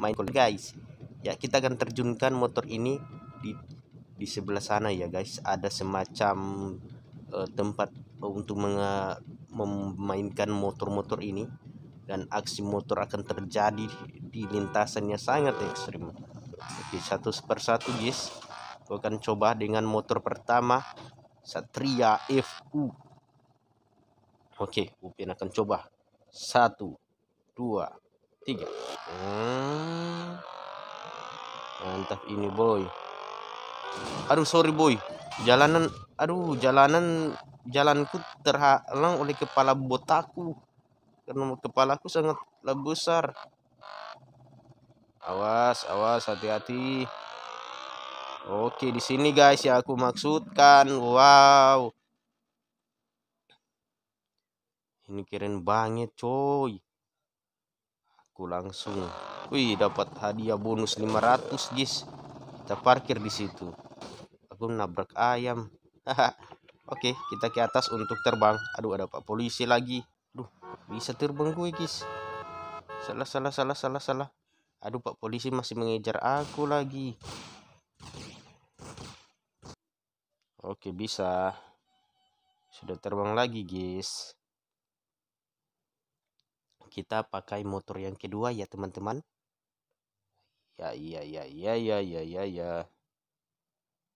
main guys ya kita akan terjunkan motor ini di di sebelah sana ya guys ada semacam uh, tempat untuk memainkan motor-motor ini dan aksi motor akan terjadi di lintasannya sangat ekstrim oke satu per satu guys gue akan coba dengan motor pertama Satria FU oke Upin akan coba satu dua tiga ah. mantap ini boy aduh sorry boy jalanan aduh jalanan jalanku terhalang oleh kepala botaku karena kepalaku sangat besar awas awas hati-hati Oke, di sini guys ya aku maksudkan. Wow. Ini keren banget, coy aku langsung wih dapat hadiah bonus 500 guys kita parkir di situ aku nabrak ayam oke kita ke atas untuk terbang aduh ada pak polisi lagi aduh bisa terbang gue guys salah salah salah salah salah aduh pak polisi masih mengejar aku lagi oke bisa sudah terbang lagi guys kita pakai motor yang kedua ya teman-teman ya iya ya ya ya ya ya ya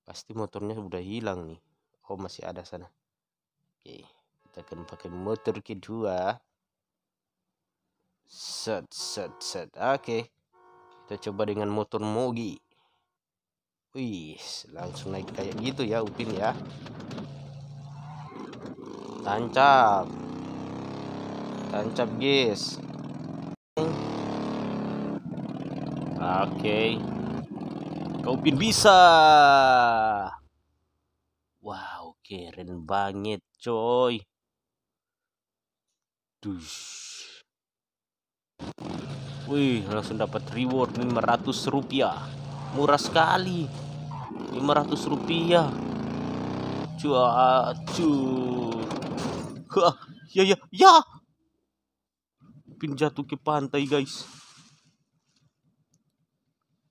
pasti motornya sudah hilang nih oh masih ada sana oke kita akan pakai motor kedua set set set oke kita coba dengan motor mogi wih langsung naik kayak gitu ya Upin ya tancap tancap guys oke okay. kau pin bisa wow keren banget coy dus wih langsung dapat reward 500 rupiah murah sekali 500 rupiah cuacu Hah, ya ya ya upin jatuh ke pantai guys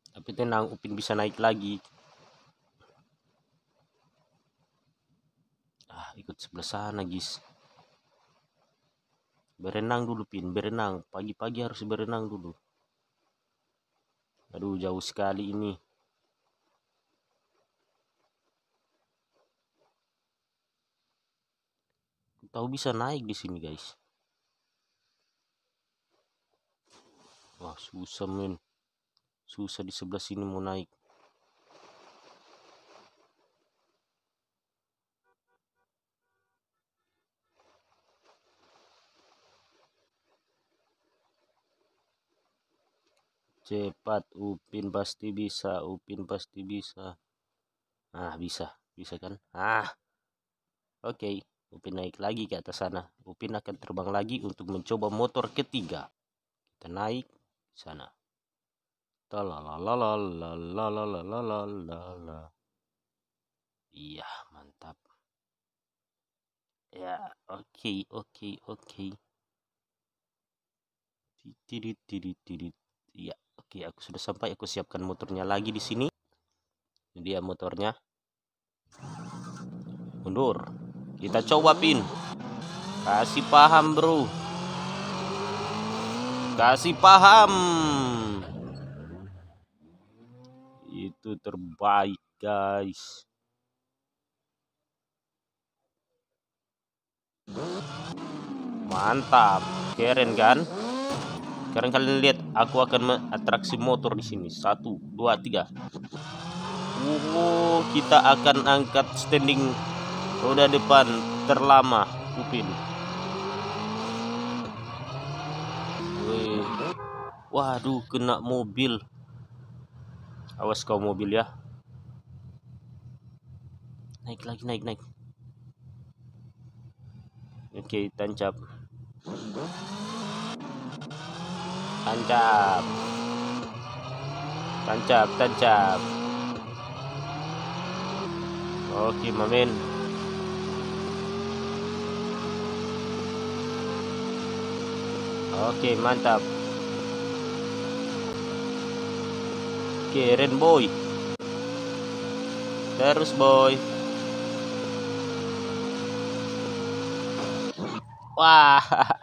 tapi tenang upin bisa naik lagi ah ikut sebelah sana guys berenang dulu pin berenang pagi-pagi harus berenang dulu aduh jauh sekali ini tahu bisa naik di sini guys wah susah men susah di sebelah sini mau naik cepat Upin pasti bisa Upin pasti bisa ah bisa bisa kan ah oke okay. Upin naik lagi ke atas sana Upin akan terbang lagi untuk mencoba motor ketiga kita naik sana. Iya, mantap. Ya, oke, oke, oke. Tidit, tidit, tidit. Ya, oke, aku sudah sampai. Aku siapkan motornya lagi di sini. Ini dia motornya. Mundur. Kita coba, Pin. Kasih paham, bro kasih paham itu terbaik guys mantap keren kan sekarang kalian lihat aku akan atraksi motor di sini satu dua tiga wow, kita akan angkat standing roda depan terlama Upin waduh kena mobil awas kau mobil ya naik lagi naik naik oke tancap tancap tancap tancap oke Mamin. Oke, mantap. Keren boy. Terus boy. Wah.